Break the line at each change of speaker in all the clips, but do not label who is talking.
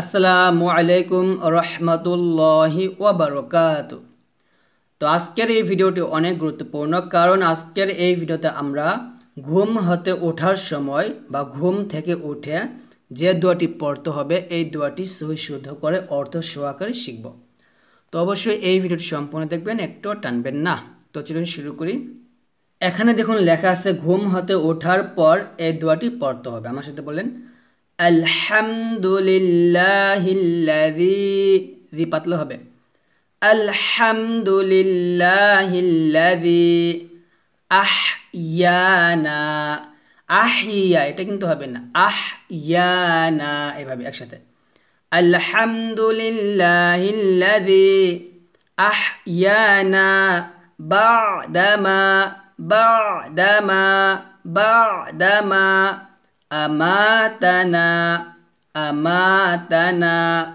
আসসালামু আলাইকুম রহমতুল্লাহি ওবরকাত তো আজকের এই ভিডিওটি অনেক গুরুত্বপূর্ণ কারণ আজকের এই ভিডিওতে আমরা ঘুম হতে ওঠার সময় বা ঘুম থেকে উঠে যে দোয়াটি পড়তে হবে এই দোয়াটি সহি শুদ্ধ করে অর্থ সহকারে শিখব তো অবশ্যই এই ভিডিওটি সম্পূর্ণ দেখবেন একটু টানবেন না তো চলুন শুরু করি এখানে দেখুন লেখা আছে ঘুম হতে ওঠার পর এই দোয়াটি পড়তে হবে আমার সাথে বলেন আলহামদুলিল্লাহিল্লাযী জি পাতলা হবে আলহামদুলিল্লাহিল্লাযী আহিয়ানা আহিয়া এটা কিন্তু হবে না আহিয়ানা এভাবে একসাথে আলহামদুলিল্লাহিল্লাযী আহিয়ানা বাদামা বাদামা বাদামা أماتنا أماتنا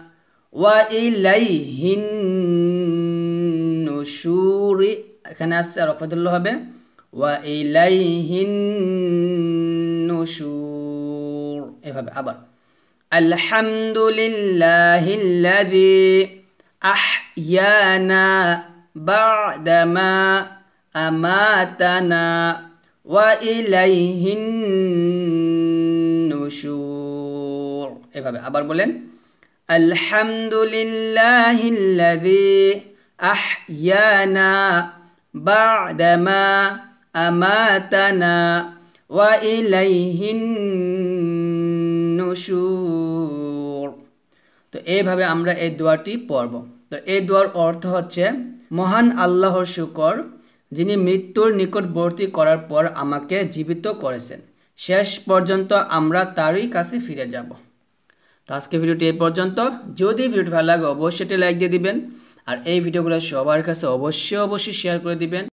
وإليه النشور كان আসছে الله به وإليه النشور إيه আবার الحمد لله الذي أحيانا بعدما أماتنا وإليه النشور এভাবে আবার বলেন আলহামদুলিল্লাহ তো এইভাবে আমরা এই দোয়াটি পড়ব তো এই দোয়ার অর্থ হচ্ছে মহান আল্লাহর শুকর যিনি মৃত্যুর নিকটবর্তী করার পর আমাকে জীবিত করেছেন শেষ পর্যন্ত আমরা তারই কাছে ফিরে যাব তো আজকে ভিডিওটি এই পর্যন্ত যদি ভিডিওটি ভালো লাগে অবশ্যই এটি লাইক দিয়ে দিবেন আর এই ভিডিওগুলো সবার কাছে অবশ্যই অবশ্যই শেয়ার করে দিবেন